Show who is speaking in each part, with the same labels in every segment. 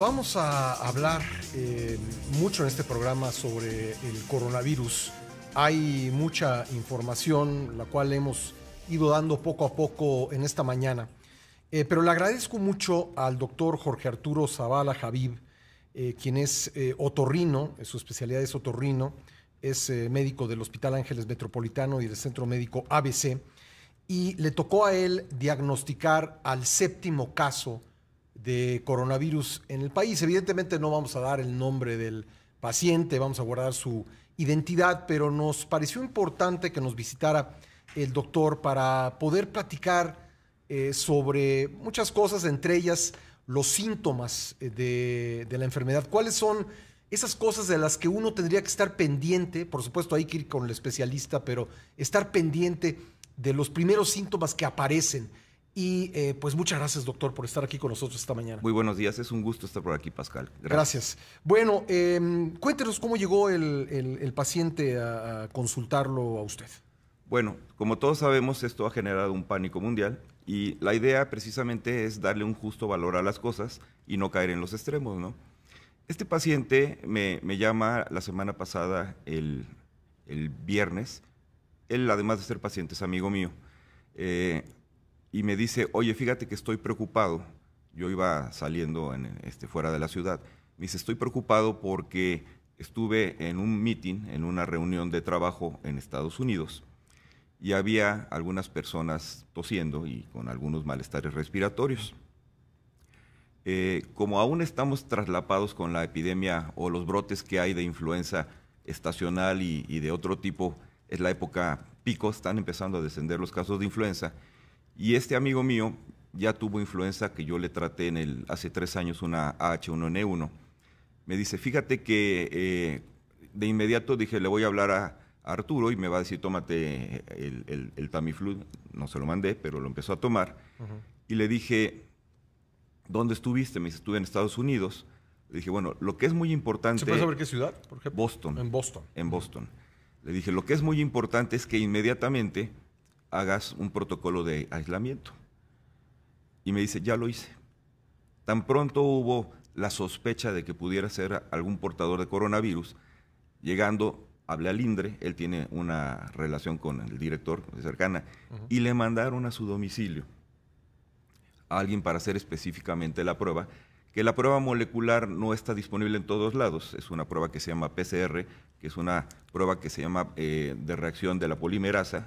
Speaker 1: Vamos a hablar eh, mucho en este programa sobre el coronavirus. Hay mucha información, la cual hemos ido dando poco a poco en esta mañana. Eh, pero le agradezco mucho al doctor Jorge Arturo Zavala Javib, eh, quien es otorrino, su especialidad es otorrino, es médico del Hospital Ángeles Metropolitano y del Centro Médico ABC, y le tocó a él diagnosticar al séptimo caso de coronavirus en el país. Evidentemente no vamos a dar el nombre del paciente, vamos a guardar su identidad, pero nos pareció importante que nos visitara el doctor para poder platicar eh, sobre muchas cosas, entre ellas los síntomas eh, de, de la enfermedad. ¿Cuáles son esas cosas de las que uno tendría que estar pendiente? Por supuesto hay que ir con el especialista, pero estar pendiente de los primeros síntomas que aparecen y eh, pues muchas gracias, doctor, por estar aquí con nosotros esta mañana.
Speaker 2: Muy buenos días, es un gusto estar por aquí, Pascal. Gracias.
Speaker 1: Bueno, em, cuéntenos cómo llegó el, paciente a, consultarlo a usted.
Speaker 2: Bueno, como todos sabemos, esto ha generado un pánico mundial y la idea precisamente es darle un justo valor a las cosas y no caer en los extremos, ¿no? Este paciente me, llama la semana pasada, el, viernes. Él, además de ser paciente, es amigo mío. Eh, y me dice, oye, fíjate que estoy preocupado. Yo iba saliendo en, este, fuera de la ciudad. Me dice, estoy preocupado porque estuve en un meeting, en una reunión de trabajo en Estados Unidos, y había algunas personas tosiendo y con algunos malestares respiratorios. Eh, como aún estamos traslapados con la epidemia o los brotes que hay de influenza estacional y, y de otro tipo, es la época pico, están empezando a descender los casos de influenza y este amigo mío ya tuvo influenza que yo le traté en el, hace tres años una H1N1. Me dice, fíjate que eh, de inmediato dije, le voy a hablar a, Arturo y me va a decir, tómate el, Tamiflu. No se lo mandé, pero lo empezó a tomar. Y le dije, ¿dónde estuviste? Me dice, estuve en Estados Unidos. Le dije, bueno, lo que es muy importante... ¿Se puede saber qué ciudad? Boston. En Boston. En Boston. Le dije, lo que es muy importante es que inmediatamente hagas un protocolo de aislamiento. Y me dice, ya lo hice. Tan pronto hubo la sospecha de que pudiera ser algún portador de coronavirus, llegando, hablé al Indre, él tiene una relación con el director cercana, y le mandaron a su domicilio a alguien para hacer específicamente la prueba, que la prueba molecular no está disponible en todos lados, es una prueba que se llama PCR, que es una prueba que se llama eh, de reacción de la polimerasa,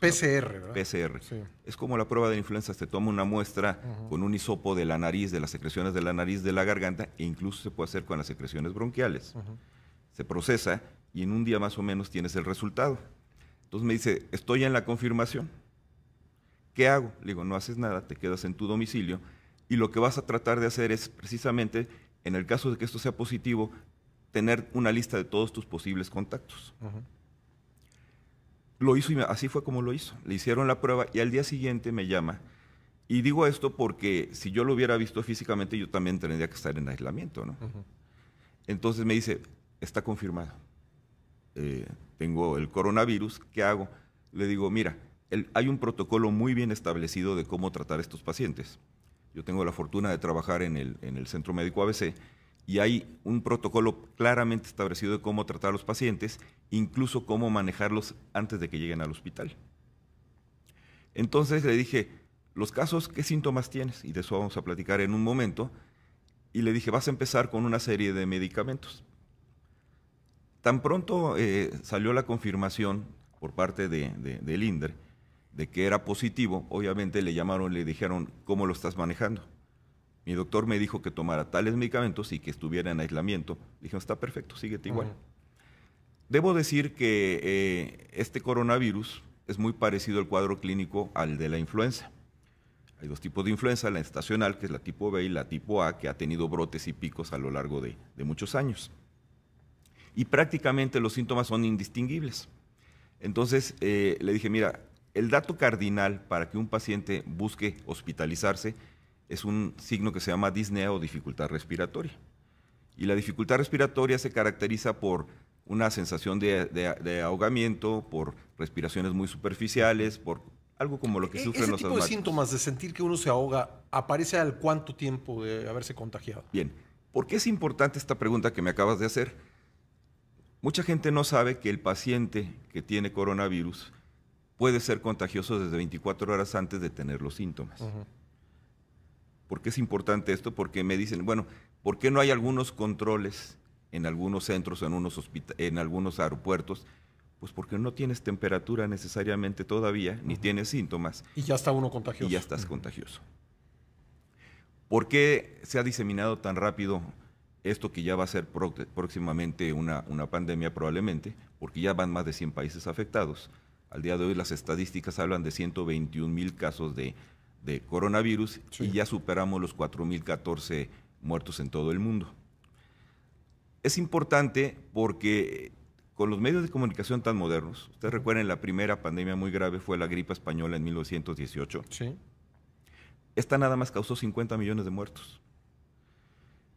Speaker 2: PCR, ¿verdad? PCR. Es como la prueba de influenza, se toma una muestra con un hisopo de la nariz, de las secreciones de la nariz, de la garganta, e incluso se puede hacer con las secreciones bronquiales. Se procesa y en un día más o menos tienes el resultado. Entonces me dice, estoy en la confirmación. ¿Qué hago? Le digo, no haces nada, te quedas en tu domicilio y lo que vas a tratar de hacer es precisamente, en el caso de que esto sea positivo, tener una lista de todos tus posibles contactos. Lo hizo y así fue como lo hizo. Le hicieron la prueba y al día siguiente me llama. Y digo esto porque si yo lo hubiera visto físicamente, yo también tendría que estar en aislamiento, ¿no? Entonces me dice, está confirmado. Eh, tengo el coronavirus, ¿qué hago? Le digo, mira, hay un protocolo muy bien establecido de cómo tratar a estos pacientes. Yo tengo la fortuna de trabajar en el, en el Centro Médico ABC y hay un protocolo claramente establecido de cómo tratar a los pacientes, incluso cómo manejarlos antes de que lleguen al hospital. Entonces le dije, los casos, ¿qué síntomas tienes? Y de eso vamos a platicar en un momento. Y le dije, vas a empezar con una serie de medicamentos. Tan pronto eh, salió la confirmación por parte de, de, INDRE de que era positivo, obviamente le llamaron, le dijeron, ¿cómo lo estás manejando? mi doctor me dijo que tomara tales medicamentos y que estuviera en aislamiento. Dije, está perfecto, síguete igual. Debo decir que eh, este coronavirus es muy parecido al cuadro clínico al de la influenza. Hay dos tipos de influenza, la estacional, que es la tipo B, y la tipo A, que ha tenido brotes y picos a lo largo de, muchos años. Y prácticamente los síntomas son indistinguibles. Entonces eh, le dije, mira, el dato cardinal para que un paciente busque hospitalizarse es un signo que se llama disnea o dificultad respiratoria. Y la dificultad respiratoria se caracteriza por una sensación de, ahogamiento, por respiraciones muy superficiales, por algo como lo que e-, sufren los tipo de
Speaker 1: síntomas de sentir que uno se ahoga aparece al cuánto tiempo de haberse contagiado?
Speaker 2: Bien, ¿por qué es importante esta pregunta que me acabas de hacer? Mucha gente no sabe que el paciente que tiene coronavirus puede ser contagioso desde 24 horas antes de tener los síntomas. ¿Por qué es importante esto? Porque me dicen, bueno, ¿por qué no hay algunos controles en algunos centros, en, unos en algunos aeropuertos? Pues porque no tienes temperatura necesariamente todavía, ni tienes síntomas.
Speaker 1: Y ya está uno contagioso. Y ya estás
Speaker 2: contagioso. ¿Por qué se ha diseminado tan rápido esto que ya va a ser próximamente una, una, pandemia probablemente? Porque ya van más de 100 países afectados. Al día de hoy las estadísticas hablan de 121 mil casos de de coronavirus y ya superamos los 4.014 muertos en todo el mundo. Es importante porque eh, con los medios de comunicación tan modernos, ustedes recuerden la primera pandemia muy grave fue la gripe española en 1918. Esta nada más causó 50 millones de muertos.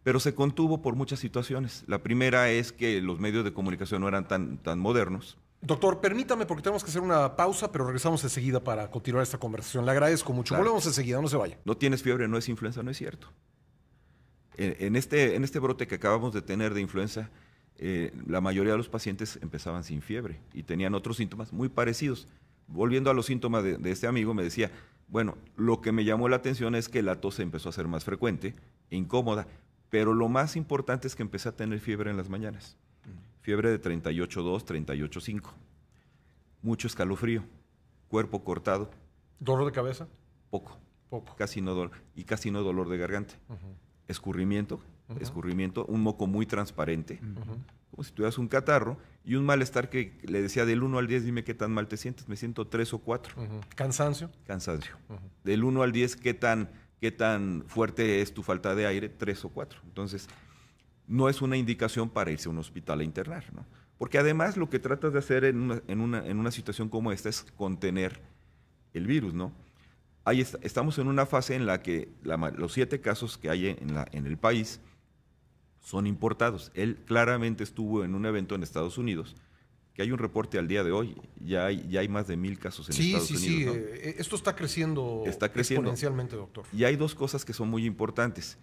Speaker 2: Pero se contuvo por muchas situaciones. La primera es que los medios de comunicación no eran tan, tan modernos
Speaker 1: Doctor, permítame porque tenemos que hacer una pausa, pero regresamos enseguida para continuar esta conversación. Le agradezco mucho. Volvemos enseguida, no se vaya.
Speaker 2: No tienes fiebre, no es influenza, no es cierto. En, este, en este brote que acabamos de tener de influenza, eh, la mayoría de los pacientes empezaban sin fiebre y tenían otros síntomas muy parecidos. Volviendo a los síntomas de, de este amigo, me decía, bueno, lo que me llamó la atención es que la tos empezó a ser más frecuente, incómoda, pero lo más importante es que empecé a tener fiebre en las mañanas fiebre de 38.2, 38.5, mucho escalofrío, cuerpo cortado.
Speaker 1: ¿Dolor de cabeza?
Speaker 2: Poco. Poco. Casi no dolor, y casi no dolor de garganta. Escurrimiento, escurrimiento, un moco muy transparente, como si tuvieras un catarro, y un malestar que le decía del 1 al 10, dime qué tan mal te sientes, me siento 3 o 4. ¿Cansancio? Cansancio. Del 1 al 10, qué tan, qué tan fuerte es tu falta de aire, 3 o 4. Entonces, no es una indicación para irse a un hospital a internar, Porque además lo que tratas de hacer en una, situación como esta es contener el virus, ¿no? Ahí estamos en una fase en la que los siete casos que hay en, la, en el país son importados. Él claramente estuvo en un evento en Estados Unidos, que hay un reporte al día de hoy, ya hay, ya hay más de mil casos en Estados sí, Unidos. Sí, sí,
Speaker 1: eh, esto está creciendo, está creciendo exponencialmente, doctor.
Speaker 2: Y hay dos cosas que son muy importantes.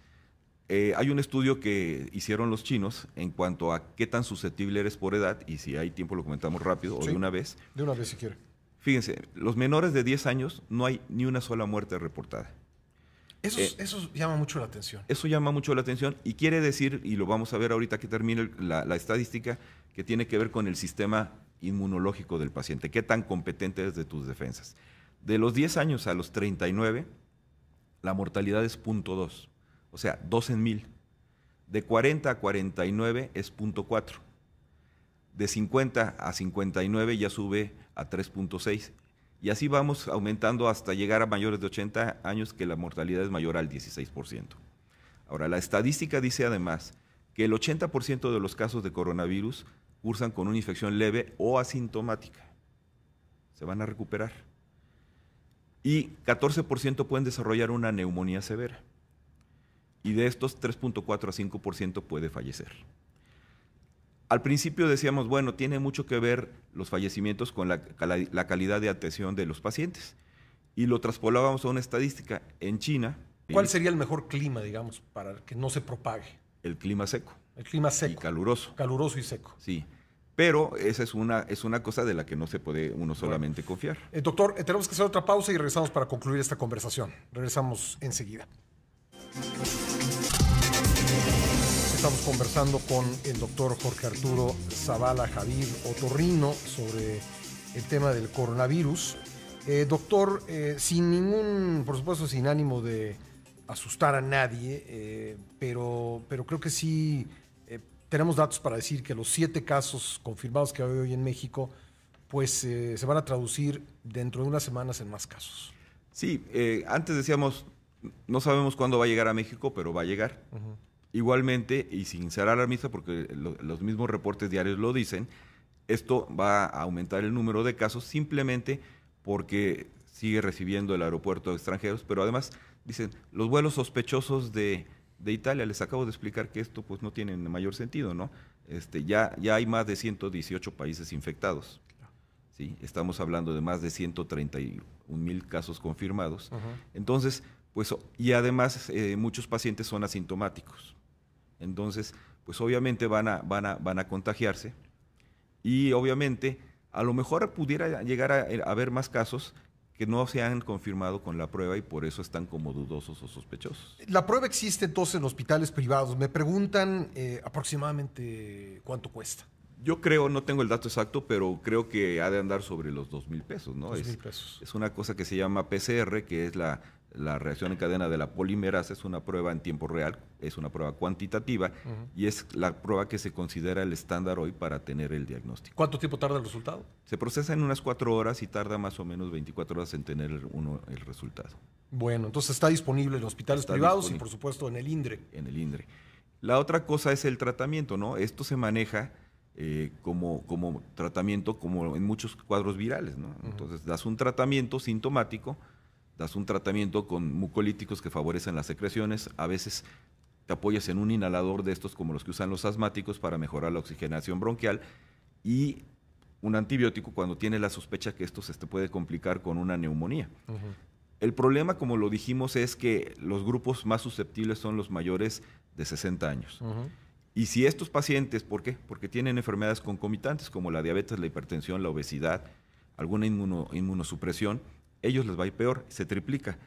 Speaker 2: Eh, hay un estudio que hicieron los chinos en cuanto a qué tan susceptible eres por edad, y si hay tiempo lo comentamos rápido o de una vez. De una vez si quiere. Fíjense, los menores de 10 años no hay ni una sola muerte reportada.
Speaker 1: Eh, eso, llama mucho la atención.
Speaker 2: Eso llama mucho la atención y quiere decir, y lo vamos a ver ahorita que termine la, estadística, que tiene que ver con el sistema inmunológico del paciente, qué tan competente es de tus defensas. De los 10 años a los 39, la mortalidad es 0.2 o sea, 12 en mil, De 40 a 49 es 0.4. De 50 a 59 ya sube a 3.6. Y así vamos aumentando hasta llegar a mayores de 80 años que la mortalidad es mayor al 16%. Ahora, la estadística dice además que el 80% de los casos de coronavirus cursan con una infección leve o asintomática. Se van a recuperar. Y 14% pueden desarrollar una neumonía severa y de estos 3.4 a 5% puede fallecer. Al principio decíamos, bueno, tiene mucho que ver los fallecimientos con la, calidad de atención de los pacientes. Y lo traspolábamos a una estadística. En China... ¿Cuál sería
Speaker 1: el mejor clima, digamos, para que no se propague?
Speaker 2: El clima seco. El clima seco. Y caluroso. Caluroso y seco. Sí. Pero esa es una, es una cosa de la que no se puede uno solamente confiar.
Speaker 1: Eh, doctor, eh, tenemos que hacer otra pausa y regresamos para concluir esta conversación. Regresamos enseguida. Estamos conversando con el doctor Jorge Arturo Zavala Javier Otorrino sobre el tema del coronavirus. Eh, doctor, eh, sin ningún, por supuesto, sin ánimo de asustar a nadie, eh, pero, pero creo que sí tenemos datos para decir que los siete casos confirmados que hay hoy en México, pues se van a traducir dentro de unas semanas en más casos.
Speaker 2: Sí, antes decíamos, no sabemos cuándo va a llegar a México, pero va a llegar. Igualmente, y sin ser alarmista, porque los mismos reportes diarios lo dicen, esto va a aumentar el número de casos simplemente porque sigue recibiendo el aeropuerto de extranjeros, pero además dicen los vuelos sospechosos de, Italia, les acabo de explicar que esto pues no tiene mayor sentido, ¿no? Este, ya, ya hay más de 118 países infectados. ¿sí? Estamos hablando de más de 131 mil casos confirmados. Entonces, pues, y además eh, muchos pacientes son asintomáticos. Entonces, pues obviamente van a, a, van a contagiarse y obviamente a lo mejor pudiera llegar eh, a, haber más casos que no se han confirmado con la prueba y por eso están como dudosos o sospechosos.
Speaker 1: La prueba existe entonces en hospitales privados. Me preguntan eh, aproximadamente cuánto cuesta.
Speaker 2: Yo creo, no tengo el dato exacto, pero creo que ha de andar sobre los dos mil pesos, ¿no? Dos mil pesos. Es una cosa que se llama PCR, que es la la reacción en cadena de la polimerasa es una prueba en tiempo real, es una prueba cuantitativa y es la prueba que se considera el estándar hoy para tener el diagnóstico. ¿Cuánto tiempo tarda el resultado? Se procesa en unas cuatro horas y tarda más o menos 24 horas en tener el, uno el resultado.
Speaker 1: Bueno, entonces está disponible en hospitales privados y por
Speaker 2: supuesto en el INDRE. En el INDRE. La otra cosa es el tratamiento, ¿no? Esto se maneja eh, como, como tratamiento, como en muchos cuadros virales, ¿no? Entonces das un tratamiento sintomático das un tratamiento con mucolíticos que favorecen las secreciones, a veces te apoyas en un inhalador de estos como los que usan los asmáticos para mejorar la oxigenación bronquial y un antibiótico cuando tiene la sospecha que esto se te puede complicar con una neumonía. El problema, como lo dijimos, es que los grupos más susceptibles son los mayores de 60 años. Y si estos pacientes, ¿por qué? Porque tienen enfermedades concomitantes como la diabetes, la hipertensión, la obesidad, alguna inmunosupresión, ellos les va a ir peor, se triplica.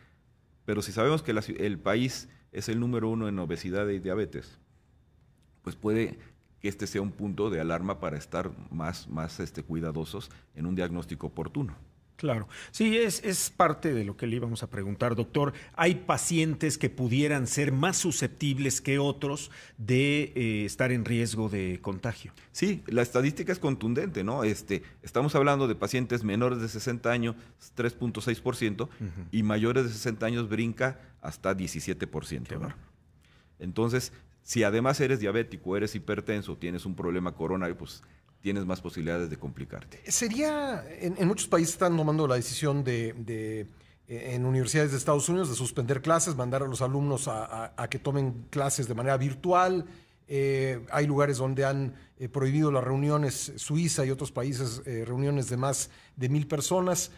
Speaker 2: Pero si sabemos que el país es el número uno en obesidad y diabetes, pues puede que este sea un punto de alarma para estar más, más este, cuidadosos en un diagnóstico oportuno. Claro, sí, es, es parte de lo que le íbamos a preguntar, doctor. ¿Hay pacientes que pudieran ser más susceptibles que otros de eh, estar en riesgo de contagio? Sí, la estadística es contundente, ¿no? Este, estamos hablando de pacientes menores de 60 años, 3.6%, y mayores de 60 años brinca hasta 17%. Entonces, si además eres diabético, eres hipertenso, tienes un problema coronario, pues tienes más posibilidades de complicarte.
Speaker 1: Sería, en, muchos países están tomando la decisión de, eh, en universidades de Estados Unidos, de suspender clases, mandar a los alumnos a, que tomen clases de manera virtual. Eh, hay lugares donde han eh, prohibido las reuniones, Suiza y otros países, reuniones de más de mil personas.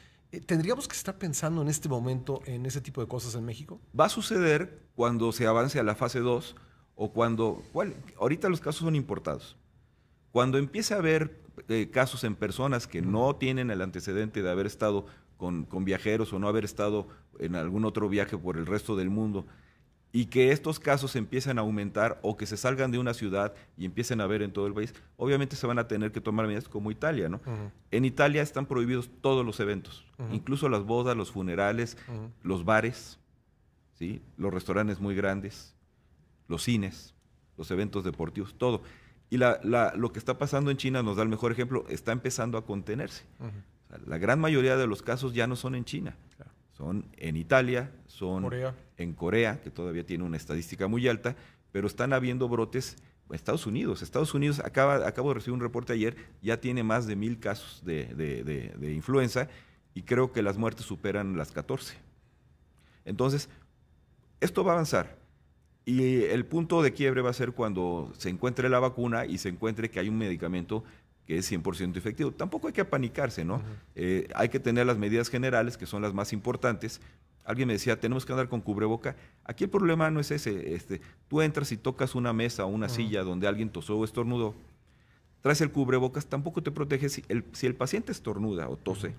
Speaker 1: ¿Tendríamos que estar pensando en este momento en ese tipo de cosas en México?
Speaker 2: Va a suceder cuando se avance a la fase 2 o cuando... ¿cuál? Ahorita los casos son importados. Cuando empieza a haber eh, casos en personas que no tienen el antecedente de haber estado con, viajeros o no haber estado en algún otro viaje por el resto del mundo, y que estos casos empiecen a aumentar o que se salgan de una ciudad y empiecen a ver en todo el país, obviamente se van a tener que tomar medidas como Italia, ¿no? En Italia están prohibidos todos los eventos, incluso las bodas, los funerales, los bares, ¿sí? los restaurantes muy grandes, los cines, los eventos deportivos, todo. Y lo que está pasando en China nos da el mejor ejemplo, está empezando a contenerse. la gran mayoría de los casos ya no son en China, son en Italia, son en Corea, que todavía tiene una estadística muy alta, pero están habiendo brotes en Estados Unidos. Estados Unidos, acaba, acabo de recibir un reporte ayer, ya tiene más de mil casos de, de influenza y creo que las muertes superan las 14. Entonces, esto va a avanzar. Y el punto de quiebre va a ser cuando se encuentre la vacuna y se encuentre que hay un medicamento que es 100% efectivo. Tampoco hay que apanicarse, ¿no? Eh, hay que tener las medidas generales, que son las más importantes. Alguien me decía, tenemos que andar con cubreboca. Aquí el problema no es ese. Este, tú entras y tocas una mesa o una silla donde alguien tosó o estornudó, traes el cubrebocas, tampoco te protege si el, si el paciente estornuda o tose.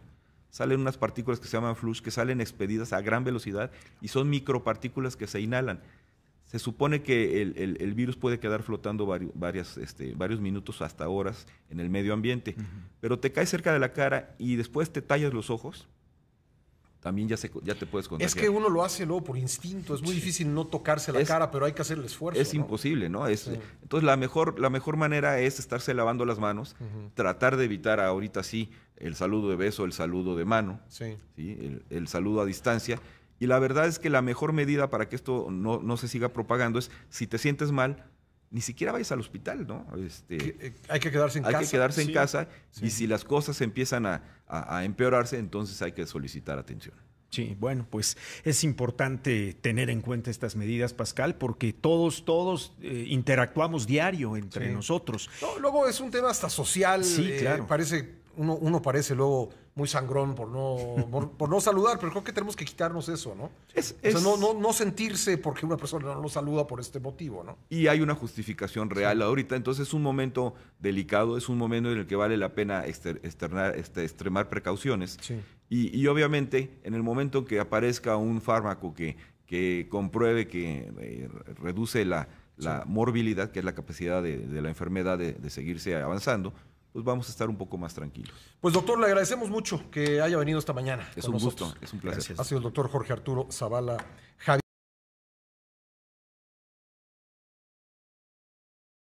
Speaker 2: Salen unas partículas que se llaman flush, que salen expedidas a gran velocidad y son micropartículas que se inhalan se supone que el, virus puede quedar flotando varios, varias, este, varios minutos hasta horas en el medio ambiente, pero te caes cerca de la cara y después te tallas los ojos, también ya, se, ya te puedes contagiar. Es que uno
Speaker 1: lo hace luego por instinto, es muy difícil no tocarse la cara, pero hay que hacer el esfuerzo. Es
Speaker 2: imposible, ¿no? Es, Entonces la mejor, la mejor manera es estarse lavando las manos, tratar de evitar ahorita sí el saludo de beso, el saludo de mano, sí. El, el, saludo a distancia, y la verdad es que la mejor medida para que esto no, se siga propagando es si te sientes mal, ni siquiera vayas al hospital, ¿no? Este, eh, hay que quedarse en casa. Hay que quedarse en casa y si las cosas empiezan a, empeorarse, entonces hay que solicitar atención. Sí, bueno, pues es importante tener en cuenta estas medidas, Pascal, porque todos, todos eh, interactuamos
Speaker 1: diario entre nosotros. luego es un tema hasta social. Sí, eh, claro. Parece, uno, uno parece luego muy sangrón por no, por, no saludar, pero creo que tenemos que quitarnos eso, ¿no? no, no, sentirse porque una persona no lo saluda por este motivo, ¿no?
Speaker 2: Y hay una justificación real ahorita, entonces es un momento delicado, es un momento en el que vale la pena este, externar, este, extremar precauciones. Y, y obviamente, en el momento que aparezca un fármaco que que compruebe que eh, reduce la, la morbilidad, que es la capacidad de, la enfermedad de, de, seguirse avanzando, pues vamos a estar un poco más tranquilos. Pues
Speaker 1: doctor, le agradecemos mucho que haya venido esta mañana. Es un gusto,
Speaker 2: es un placer. Ha sido
Speaker 1: el doctor Jorge Arturo Zavala
Speaker 2: Javier.